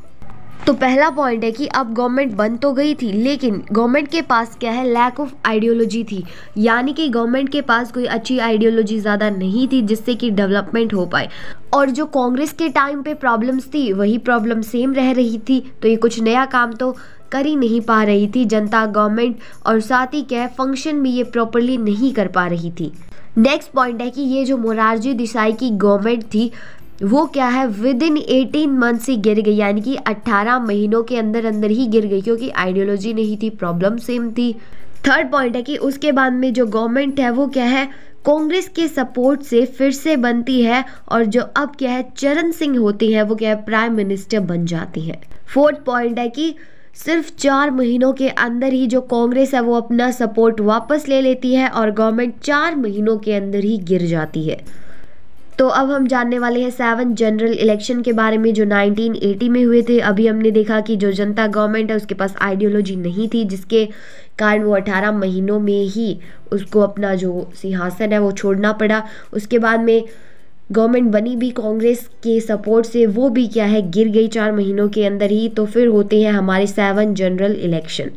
तो पहला पॉइंट है कि अब गवर्नमेंट बन तो गई थी लेकिन गवर्नमेंट के पास क्या है लैक ऑफ आइडियोलॉजी थी यानी कि गवर्नमेंट के पास कोई अच्छी आइडियोलॉजी ज़्यादा नहीं थी जिससे कि डेवलपमेंट हो पाए और जो कांग्रेस के टाइम पे प्रॉब्लम्स थी वही प्रॉब्लम सेम रह रही थी तो ये कुछ नया काम तो कर ही नहीं पा रही थी जनता गवर्नमेंट और साथ ही क्या फंक्शन भी ये प्रॉपरली नहीं कर पा रही थी नेक्स्ट पॉइंट है कि ये जो मोरारजी देसाई की गवर्नमेंट थी वो क्या है विद इन एटीन मंथ्स ही गिर गई यानी कि 18 महीनों के अंदर अंदर ही गिर गई क्योंकि आइडियोलॉजी नहीं थी प्रॉब्लम सेम थी थर्ड पॉइंट है कि उसके बाद में जो गवर्नमेंट है वो क्या है कांग्रेस के सपोर्ट से फिर से बनती है और जो अब क्या है चरण सिंह होती है वो क्या है प्राइम मिनिस्टर बन जाती है फोर्थ पॉइंट है कि सिर्फ चार महीनों के अंदर ही जो कांग्रेस है वो अपना सपोर्ट वापस ले लेती है और गवर्नमेंट चार महीनों के अंदर ही गिर जाती है तो अब हम जानने वाले हैं सेवन जनरल इलेक्शन के बारे में जो 1980 में हुए थे अभी हमने देखा कि जो जनता गवर्नमेंट है उसके पास आइडियोलॉजी नहीं थी जिसके कारण वो 18 महीनों में ही उसको अपना जो सिंहासन है वो छोड़ना पड़ा उसके बाद में गवर्नमेंट बनी भी कांग्रेस के सपोर्ट से वो भी क्या है गिर गई चार महीनों के अंदर ही तो फिर होते हैं हमारे सेवन जनरल इलेक्शन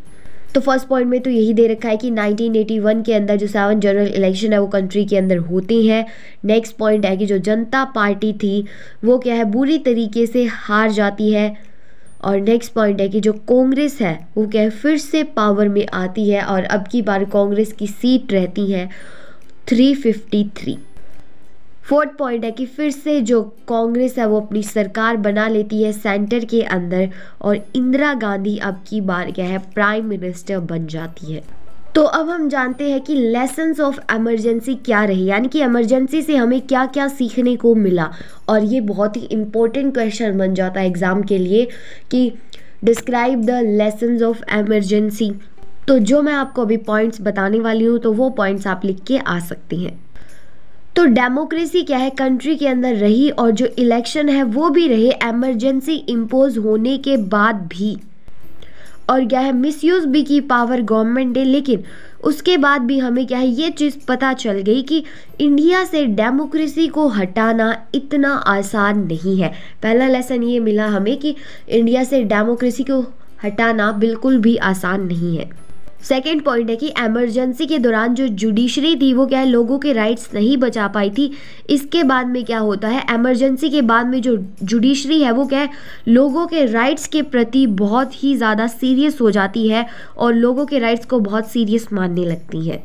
तो फर्स्ट पॉइंट में तो यही दे रखा है कि 1981 के अंदर जो सेवन जनरल इलेक्शन है वो कंट्री के अंदर होती हैं नेक्स्ट पॉइंट है कि जो जनता पार्टी थी वो क्या है बुरी तरीके से हार जाती है और नेक्स्ट पॉइंट है कि जो कांग्रेस है वो क्या है फिर से पावर में आती है और अब की बार कांग्रेस की सीट रहती है थ्री फोर्थ पॉइंट है कि फिर से जो कांग्रेस है वो अपनी सरकार बना लेती है सेंटर के अंदर और इंदिरा गांधी अब की बार क्या है प्राइम मिनिस्टर बन जाती है तो अब हम जानते हैं कि लेसन्स ऑफ एमरजेंसी क्या रही यानी कि एमरजेंसी से हमें क्या क्या सीखने को मिला और ये बहुत ही इम्पोर्टेंट क्वेश्चन बन जाता है एग्ज़ाम के लिए कि describe the lessons of emergency तो जो मैं आपको अभी पॉइंट्स बताने वाली हूँ तो वो पॉइंट्स आप लिख के आ सकती हैं तो डेमोक्रेसी क्या है कंट्री के अंदर रही और जो इलेक्शन है वो भी रहे एमरजेंसी इम्पोज होने के बाद भी और क्या है मिसयूज़ भी की पावर गवर्नमेंट ने लेकिन उसके बाद भी हमें क्या है ये चीज़ पता चल गई कि इंडिया से डेमोक्रेसी को हटाना इतना आसान नहीं है पहला लेसन ये मिला हमें कि इंडिया से डेमोक्रेसी को हटाना बिल्कुल भी आसान नहीं है सेकेंड पॉइंट है कि एमरजेंसी के दौरान जो जुडिशरी थी वो क्या है लोगों के राइट्स नहीं बचा पाई थी इसके बाद में क्या होता है एमरजेंसी के बाद में जो जुडिशरी है वो क्या है लोगों के राइट्स के प्रति बहुत ही ज़्यादा सीरियस हो जाती है और लोगों के राइट्स को बहुत सीरियस मानने लगती है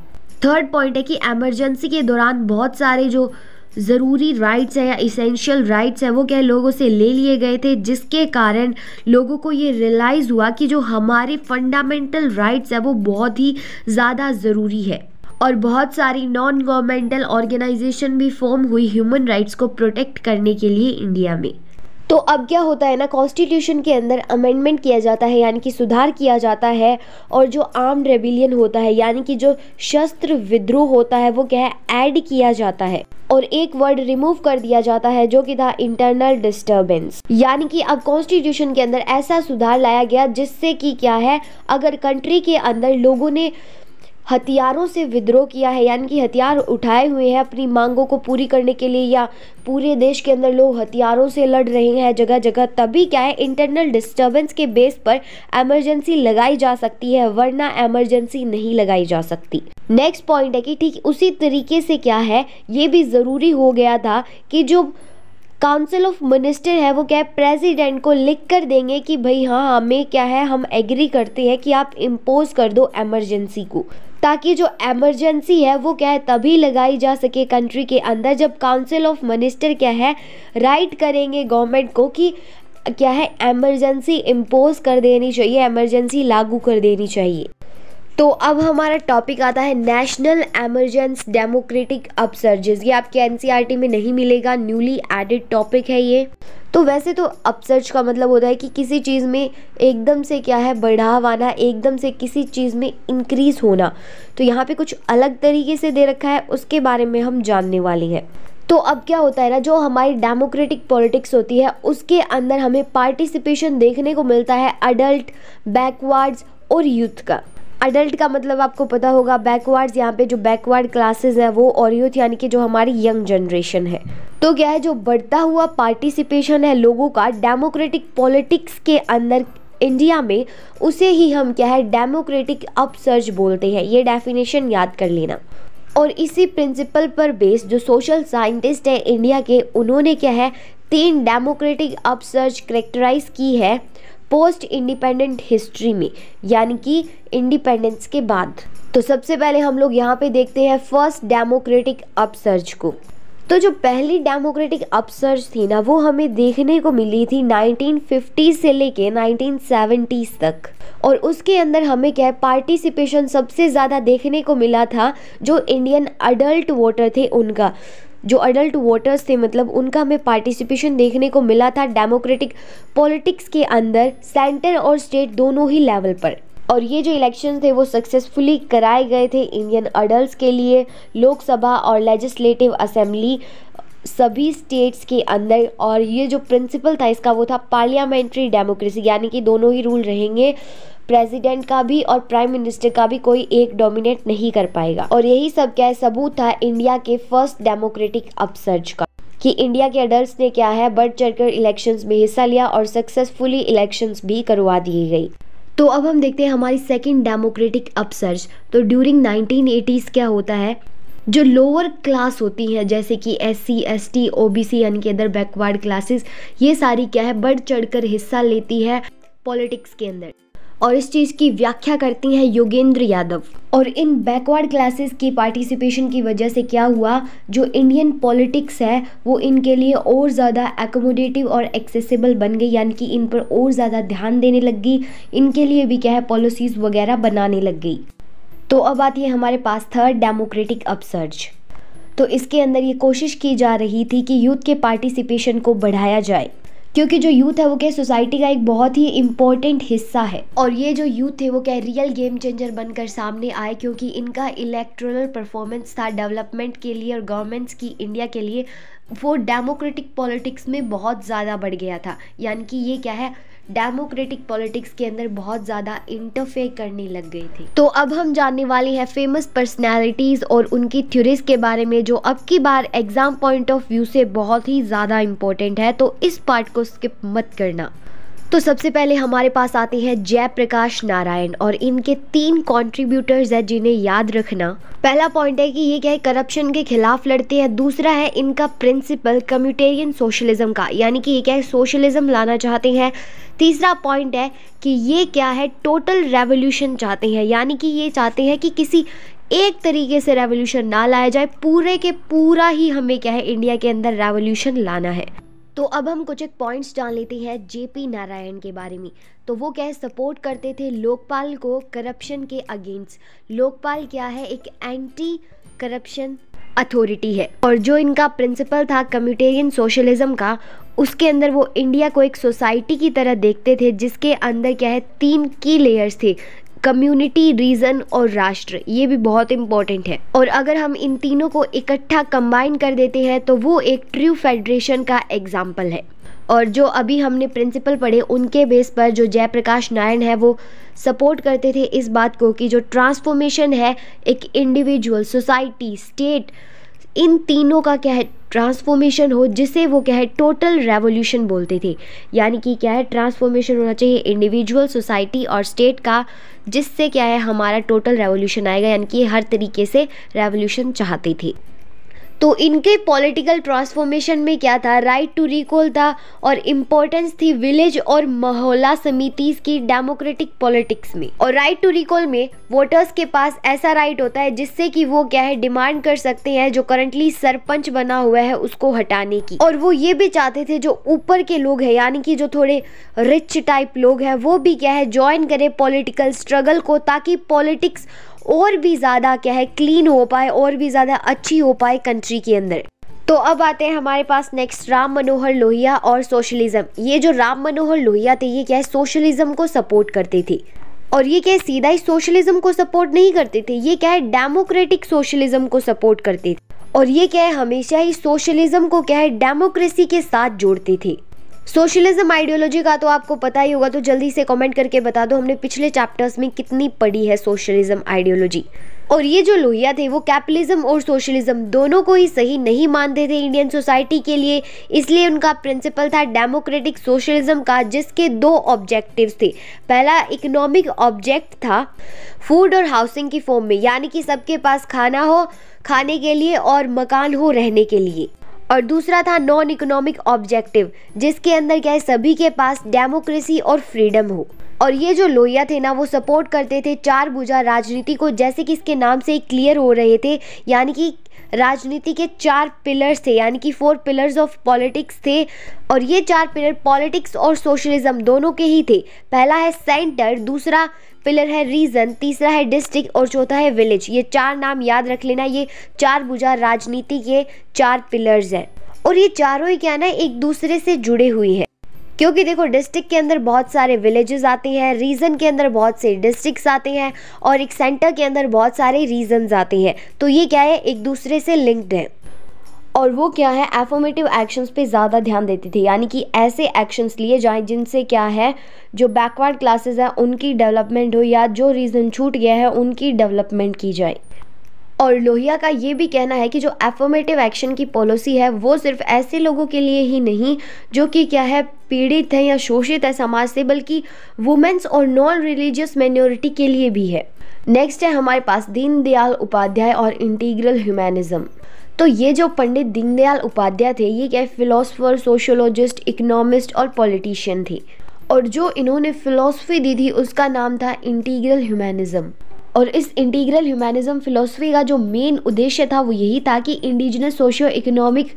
थर्ड पॉइंट है कि एमरजेंसी के दौरान बहुत सारे जो ज़रूरी राइट्स है या इसेंशियल राइट्स है वो क्या लोगों से ले लिए गए थे जिसके कारण लोगों को ये रियलाइज़ हुआ कि जो हमारे फंडामेंटल राइट्स है वो बहुत ही ज़्यादा ज़रूरी है और बहुत सारी नॉन गवर्नमेंटल ऑर्गेनाइजेशन भी फॉर्म हुई ह्यूमन राइट्स को प्रोटेक्ट करने के लिए इंडिया में तो अब क्या होता है ना कॉन्स्टिट्यूशन के अंदर अमेंडमेंट किया जाता है यानी कि सुधार किया जाता है और जो आर्म रेबिलियन होता है यानी कि जो शस्त्र विद्रोह होता है वो क्या है ऐड किया जाता है और एक वर्ड रिमूव कर दिया जाता है जो कि था इंटरनल डिस्टर्बेंस यानी कि अब कॉन्स्टिट्यूशन के अंदर ऐसा सुधार लाया गया जिससे कि क्या है अगर कंट्री के अंदर लोगों ने हथियारों से विद्रोह किया है यानी कि हथियार उठाए हुए हैं अपनी मांगों को पूरी करने के लिए या पूरे देश के अंदर लोग हथियारों से लड़ रहे हैं जगह जगह तभी क्या है इंटरनल डिस्टर्बेंस के बेस पर एमरजेंसी लगाई जा सकती है वरना एमरजेंसी नहीं लगाई जा सकती नेक्स्ट पॉइंट है कि ठीक उसी तरीके से क्या है ये भी ज़रूरी हो गया था कि जो काउंसिल ऑफ मिनिस्टर है वो क्या है प्रेजिडेंट को लिख कर देंगे कि भाई हाँ हमें क्या है हम एग्री करते हैं कि आप इम्पोज कर दो एमरजेंसी को ताकि जो एमरजेंसी है वो क्या है तभी लगाई जा सके कंट्री के अंदर जब काउंसिल ऑफ मिनिस्टर क्या है राइट करेंगे गवर्नमेंट को कि क्या है एमरजेंसी इम्पोज कर देनी चाहिए एमरजेंसी लागू कर देनी चाहिए तो अब हमारा टॉपिक आता है नेशनल एमरजेंस डेमोक्रेटिक अपसर्जेस ये आपके एनसीईआरटी e में नहीं मिलेगा न्यूली एडेड टॉपिक है ये तो वैसे तो अपसर्च का मतलब होता है कि किसी चीज़ में एकदम से क्या है बढ़ाव आना एकदम से किसी चीज़ में इंक्रीज़ होना तो यहाँ पे कुछ अलग तरीके से दे रखा है उसके बारे में हम जानने वाले हैं तो अब क्या होता है ना जो हमारी डेमोक्रेटिक पॉलिटिक्स होती है उसके अंदर हमें पार्टिसिपेशन देखने को मिलता है अडल्ट बैकवर्ड्स और यूथ का अडल्ट का मतलब आपको पता होगा बैकवर्ड्स यहाँ पे जो बैकवर्ड क्लासेस है वो और यूथ यानी कि जो हमारी यंग जनरेशन है तो क्या है जो बढ़ता हुआ पार्टिसिपेशन है लोगों का डेमोक्रेटिक पॉलिटिक्स के अंदर इंडिया में उसे ही हम क्या है डेमोक्रेटिक अपसर्ज बोलते हैं ये डेफिनेशन याद कर लेना और इसी प्रिंसिपल पर बेस्ड जो सोशल साइंटिस्ट हैं इंडिया के उन्होंने क्या है तीन डेमोक्रेटिक अपसर्ज करेक्टराइज की है पोस्ट इंडिपेंडेंट हिस्ट्री में यानी कि इंडिपेंडेंस के बाद तो सबसे पहले हम लोग यहाँ पे देखते हैं फर्स्ट डेमोक्रेटिक अपसर्ज को तो जो पहली डेमोक्रेटिक अपसर्ज थी ना वो हमें देखने को मिली थी 1950 से लेके 1970s तक और उसके अंदर हमें क्या है पार्टिसिपेशन सबसे ज़्यादा देखने को मिला था जो इंडियन अडल्ट वोटर थे उनका जो अडल्ट वोटर्स थे मतलब उनका हमें पार्टिसिपेशन देखने को मिला था डेमोक्रेटिक पॉलिटिक्स के अंदर सेंटर और स्टेट दोनों ही लेवल पर और ये जो इलेक्शन थे वो सक्सेसफुली कराए गए थे इंडियन अडल्ट के लिए लोकसभा और लेजिस्लेटिव असेंबली सभी स्टेट्स के अंदर और ये जो प्रिंसिपल था इसका वो था पार्लियामेंट्री डेमोक्रेसी यानी कि दोनों ही रूल रहेंगे प्रेसिडेंट का भी और प्राइम मिनिस्टर का भी कोई एक डोमिनेट नहीं कर पाएगा और यही सब क्या है सबूत था इंडिया के फर्स्ट डेमोक्रेटिक अपसर्ज का कि इंडिया के अडल्ट ने क्या है बढ़ चढ़कर इलेक्शंस में हिस्सा लिया और सक्सेसफुली इलेक्शंस भी करवा दी गई तो अब हम देखते हैं हमारी सेकेंड डेमोक्रेटिक अपसर्ज तो ड्यूरिंग नाइनटीन क्या होता है जो लोअर क्लास होती हैं जैसे कि S C S T O B C यानी कि अदर बैकवर्ड क्लासेस ये सारी क्या है बढ़ चढ़कर हिस्सा लेती है पॉलिटिक्स के अंदर और इस चीज़ की व्याख्या करती हैं योगेंद्र यादव और इन बैकवर्ड क्लासेस की पार्टिसिपेशन की वजह से क्या हुआ जो इंडियन पॉलिटिक्स है वो इनके लिए और ज़्यादा एकोमोडेटिव और एक्सेसिबल बन गई यानी कि इन पर और ज़्यादा ध्यान देने लग गई इनके लिए भी क्या है पॉलिसीज़ वगैरह बनाने लग गई तो अब आती है हमारे पास थर्ड डेमोक्रेटिक अपसर्ज तो इसके अंदर ये कोशिश की जा रही थी कि यूथ के पार्टिसिपेशन को बढ़ाया जाए क्योंकि जो यूथ है वो क्या सोसाइटी का एक बहुत ही इम्पोर्टेंट हिस्सा है और ये जो यूथ है वो क्या रियल गेम चेंजर बनकर सामने आए क्योंकि इनका इलेक्ट्रल परफॉर्मेंस था डेवलपमेंट के लिए और गवर्नमेंट्स की इंडिया के लिए वो डेमोक्रेटिक पॉलिटिक्स में बहुत ज़्यादा बढ़ गया था यानी कि ये क्या है डेमोक्रेटिक पॉलिटिक्स के अंदर बहुत ज़्यादा इंटरफेयर करने लग गई थी तो अब हम जानने वाले हैं फेमस पर्सनैलिटीज़ और उनकी थ्योरीज के बारे में जो अब की बार एग्ज़ाम पॉइंट ऑफ व्यू से बहुत ही ज़्यादा इंपॉर्टेंट है तो इस पार्ट को स्किप मत करना तो सबसे पहले हमारे पास आते हैं जयप्रकाश नारायण और इनके तीन कॉन्ट्रीब्यूटर्स हैं जिन्हें याद रखना पहला पॉइंट है कि ये क्या है करप्शन के खिलाफ लड़ते हैं दूसरा है इनका प्रिंसिपल कम्यूटेरियन सोशलिज्म का यानी कि ये क्या है सोशलिज्म लाना चाहते हैं तीसरा पॉइंट है कि ये क्या है टोटल रेवोल्यूशन चाहते हैं यानी कि ये चाहते हैं कि किसी एक तरीके से रेवोल्यूशन ना लाया जाए पूरे के पूरा ही हमें क्या है इंडिया के अंदर रेवोल्यूशन लाना है तो अब हम कुछ एक पॉइंट्स जान लेते हैं जेपी नारायण के बारे में तो वो क्या है सपोर्ट करते थे लोकपाल को करप्शन के अगेंस्ट लोकपाल क्या है एक एंटी करप्शन अथॉरिटी है और जो इनका प्रिंसिपल था कम्यूटेरियन सोशलिज्म का उसके अंदर वो इंडिया को एक सोसाइटी की तरह देखते थे जिसके अंदर क्या है तीन की लेयर्स थे कम्युनिटी रीज़न और राष्ट्र ये भी बहुत इंपॉर्टेंट है और अगर हम इन तीनों को इकट्ठा कंबाइन कर देते हैं तो वो एक ट्रू फेडरेशन का एग्जाम्पल है और जो अभी हमने प्रिंसिपल पढ़े उनके बेस पर जो जयप्रकाश नारायण है वो सपोर्ट करते थे इस बात को कि जो ट्रांसफॉर्मेशन है एक इंडिविजुअल सोसाइटी स्टेट इन तीनों का क्या है ट्रांसफॉर्मेशन हो जिसे वो क्या है टोटल रेवोल्यूशन बोलते थे यानी कि क्या है ट्रांसफॉर्मेशन होना चाहिए इंडिविजुअल सोसाइटी और स्टेट का जिससे क्या है हमारा टोटल रेवोल्यूशन आएगा यानी कि हर तरीके से रेवोल्यूशन चाहते थे तो इनके पॉलिटिकल ट्रांसफॉर्मेशन में क्या था राइट टू रिकॉल था और इम्पोर्टेंस थी विलेज और मोहल्ला समिति की डेमोक्रेटिक पॉलिटिक्स में और राइट टू रिकॉल में वोटर्स के पास ऐसा राइट होता है जिससे कि वो क्या है डिमांड कर सकते हैं जो करंटली सरपंच बना हुआ है उसको हटाने की और वो ये भी चाहते थे जो ऊपर के लोग हैं यानी कि जो थोड़े रिच टाइप लोग हैं वो भी क्या है ज्वाइन करें पॉलिटिकल स्ट्रगल को ताकि पॉलिटिक्स और भी ज़्यादा क्या है क्लीन हो पाए और भी ज़्यादा अच्छी हो पाए कंट्री के अंदर तो अब आते हैं हमारे पास नेक्स्ट राम मनोहर लोहिया और सोशलिज्म ये जो राम मनोहर लोहिया थे ये क्या है सोशलिज्म को सपोर्ट करते थे और ये क्या है सीधा ही सोशलिज्म को सपोर्ट नहीं करते थे ये क्या है डेमोक्रेटिक सोशलिज्म को सपोर्ट करते थे और ये क्या है हमेशा ही सोशलिज्म को क्या है डेमोक्रेसी के साथ जोड़ते थे सोशलिज्म आइडियोलॉजी का तो आपको पता ही होगा तो जल्दी से कमेंट करके बता दो हमने पिछले चैप्टर्स में कितनी पढ़ी है सोशलिज्म आइडियोलॉजी और ये जो लोहिया थे वो कैपिटलिज्म और सोशलिज्म दोनों को ही सही नहीं मानते थे इंडियन सोसाइटी के लिए इसलिए उनका प्रिंसिपल था डेमोक्रेटिक सोशलिज्म का जिसके दो ऑब्जेक्टिव्स थे पहला इकोनॉमिक ऑब्जेक्ट था फूड और हाउसिंग की फॉर्म में यानी कि सबके पास खाना हो खाने के लिए और मकान हो रहने के लिए और दूसरा था नॉन इकोनॉमिक ऑब्जेक्टिव जिसके अंदर क्या है सभी के पास डेमोक्रेसी और फ्रीडम हो और ये जो लोहिया थे ना वो सपोर्ट करते थे चार भुजा राजनीति को जैसे कि इसके नाम से क्लियर हो रहे थे यानी कि राजनीति के चार पिलर्स थे यानी कि फोर पिलर्स ऑफ पॉलिटिक्स थे और ये चार पिलर पॉलिटिक्स और सोशलिज्म दोनों के ही थे पहला है सेंटर दूसरा पिलर है रीज़न तीसरा है डिस्ट्रिक्ट और चौथा है विलेज ये चार नाम याद रख लेना ये चार भुजा राजनीति के चार पिलर्स हैं और ये चारों ही क्या ना एक दूसरे से जुड़े हुए हैं क्योंकि देखो डिस्ट्रिक्ट के अंदर बहुत सारे विलेजेस आते हैं रीजन के अंदर बहुत से डिस्ट्रिक्ट आते हैं और एक सेंटर के अंदर बहुत सारे रीजन आते हैं तो ये क्या है एक दूसरे से लिंक्ड है और वो क्या है एफोमेटिव एक्शंस पे ज़्यादा ध्यान देती थी यानी कि ऐसे एक्शंस लिए जाएं जिनसे क्या है जो बैकवर्ड क्लासेस हैं उनकी डेवलपमेंट हो या जो रीज़न छूट गया है उनकी डेवलपमेंट की जाए और लोहिया का ये भी कहना है कि जो एफर्मेटिव एक्शन की पॉलिसी है वो सिर्फ ऐसे लोगों के लिए ही नहीं जो कि क्या है पीड़ित हैं या शोषित है समाज से बल्कि वुमेंस और नॉन रिलीजियस माइनॉरिटी के लिए भी है नेक्स्ट है हमारे पास दीनदयाल उपाध्याय और इंटीग्रल ह्यूमैनिज्म तो ये जो पंडित दीनदयाल उपाध्याय थे ये क्या फिलोसोफर सोशोलॉजिस्ट इकोनॉमिस्ट और पॉलिटिशियन थे और जो इन्होंने फ़िलासफ़ी दी थी उसका नाम था इंटीग्रल ह्यूमैनिज्म और इस इंटीग्रल ह्यूमैनिज्म फ़िलोसफी का जो मेन उद्देश्य था वो यही था कि इंडिजिनस सोशियो इकोनॉमिक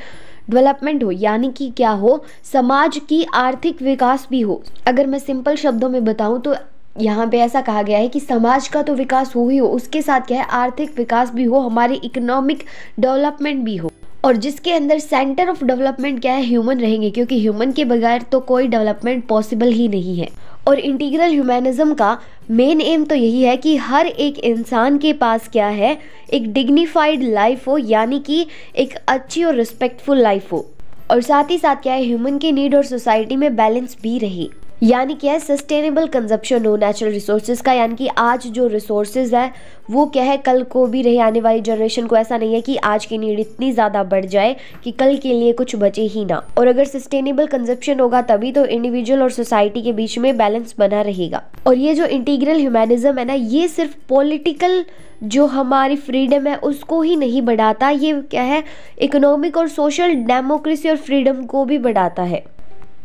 डेवलपमेंट हो यानी कि क्या हो समाज की आर्थिक विकास भी हो अगर मैं सिंपल शब्दों में बताऊं तो यहाँ पे ऐसा कहा गया है कि समाज का तो विकास हो ही हो उसके साथ क्या है आर्थिक विकास भी हो हमारी इकोनॉमिक डेवलपमेंट भी हो और जिसके अंदर सेंटर ऑफ डेवलपमेंट क्या है ह्यूमन रहेंगे क्योंकि ह्यूमन के बगैर तो कोई डेवलपमेंट पॉसिबल ही नहीं है और इंटीग्रल ह्यूमैनिज्म का मेन एम तो यही है कि हर एक इंसान के पास क्या है एक डिग्निफाइड लाइफ हो यानी कि एक अच्छी और रिस्पेक्टफुल लाइफ हो और साथ ही साथ क्या है ह्यूमन की नीड और सोसाइटी में बैलेंस भी रहे यानी क्या है सस्टेनेबल कंजप्शन हो नेचुरल रिसोर्सेज का यानी कि आज जो रिसोर्सेज है वो क्या है कल को भी रहे आने वाली जनरेशन को ऐसा नहीं है कि आज की नीड इतनी ज़्यादा बढ़ जाए कि कल के लिए कुछ बचे ही ना और अगर सस्टेनेबल कंजप्शन होगा तभी तो इंडिविजुअल और सोसाइटी के बीच में बैलेंस बना रहेगा और ये जो इंटीग्रल ह्यूमैनिज्म है ना ये सिर्फ पॉलिटिकल जो हमारी फ्रीडम है उसको ही नहीं बढ़ाता ये क्या है इकोनॉमिक और सोशल डेमोक्रेसी और फ्रीडम को भी बढ़ाता है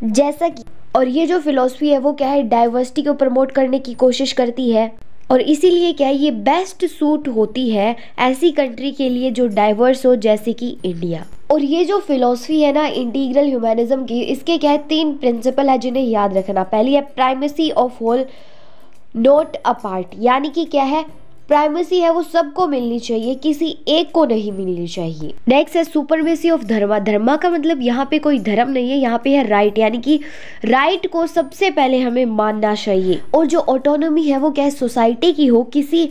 जैसा कि और ये जो फिलोसफी है वो क्या है डाइवर्सिटी को प्रमोट करने की कोशिश करती है और इसीलिए क्या है ये बेस्ट सूट होती है ऐसी कंट्री के लिए जो डाइवर्स हो जैसे कि इंडिया और ये जो फिलोसफी है ना इंटीग्रल ह्यूमनिज्म की इसके क्या है तीन प्रिंसिपल है जिन्हें याद रखना पहली है primacy of whole not a part यानी कि क्या है प्राइवेसी है वो सबको मिलनी चाहिए किसी एक को नहीं मिलनी चाहिए नेक्स्ट है सुपरवेसी ऑफ धर्मा धर्मा का मतलब यहाँ पे कोई धर्म नहीं है यहाँ पे है राइट यानी कि राइट को सबसे पहले हमें मानना चाहिए और जो ऑटोनोमी है वो क्या सोसाइटी की हो किसी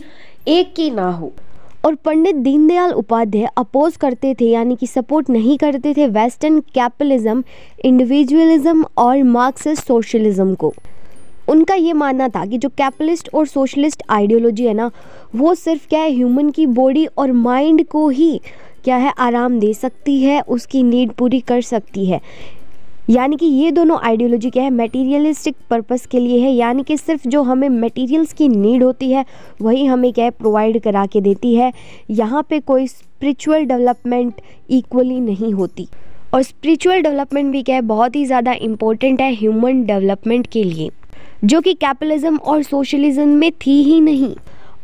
एक की ना हो और पंडित दीनदयाल उपाध्याय अपोज करते थे यानी कि सपोर्ट नहीं करते थे वेस्टर्न कैपिटलिज्म इंडिविजुअलिज्म और मार्क्सिस्ट सोशलिज्म को उनका ये मानना था कि जो कैपिटलिस्ट और सोशलिस्ट आइडियोलॉजी है ना वो सिर्फ क्या है ह्यूमन की बॉडी और माइंड को ही क्या है आराम दे सकती है उसकी नीड पूरी कर सकती है यानी कि ये दोनों आइडियोलॉजी क्या है मटेरियलिस्टिक पर्पस के लिए है यानी कि सिर्फ जो हमें मटेरियल्स की नीड होती है वही हमें क्या है प्रोवाइड करा के देती है यहाँ पे कोई स्पिरिचुअल डेवलपमेंट इक्वली नहीं होती और स्पिरिचुअल डेवलपमेंट भी क्या है बहुत ही ज़्यादा इम्पोर्टेंट है ह्यूमन डेवलपमेंट के लिए जो कि कैपिटलिज्म और सोशलिज्म में थी ही नहीं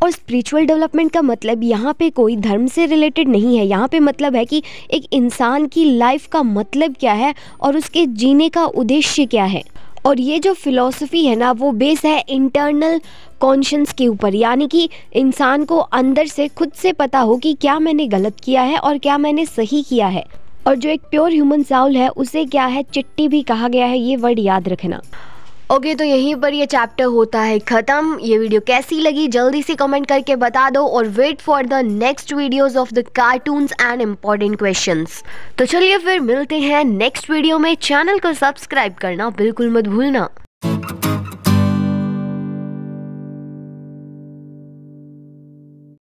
और स्पिरिचुअल डेवलपमेंट का मतलब यहाँ पे कोई धर्म से रिलेटेड नहीं है यहाँ पे मतलब है कि एक इंसान की लाइफ का मतलब क्या है और उसके जीने का उद्देश्य क्या है और ये जो फिलॉसफी है ना वो बेस है इंटरनल कॉन्शंस के ऊपर यानी कि इंसान को अंदर से खुद से पता हो कि क्या मैंने गलत किया है और क्या मैंने सही किया है और जो एक प्योर ह्यूमन साउल है उसे क्या है चिट्टी भी कहा गया है ये वर्ड याद रखना ओके okay, तो यहीं पर ये चैप्टर होता है ख़त्म ये वीडियो कैसी लगी जल्दी से कमेंट करके बता दो और wait for the next videos of the cartoons and important questions तो चलिए फिर मिलते हैं नेक्स्ट वीडियो में चैनल को सब्सक्राइब करना बिल्कुल मत भूलना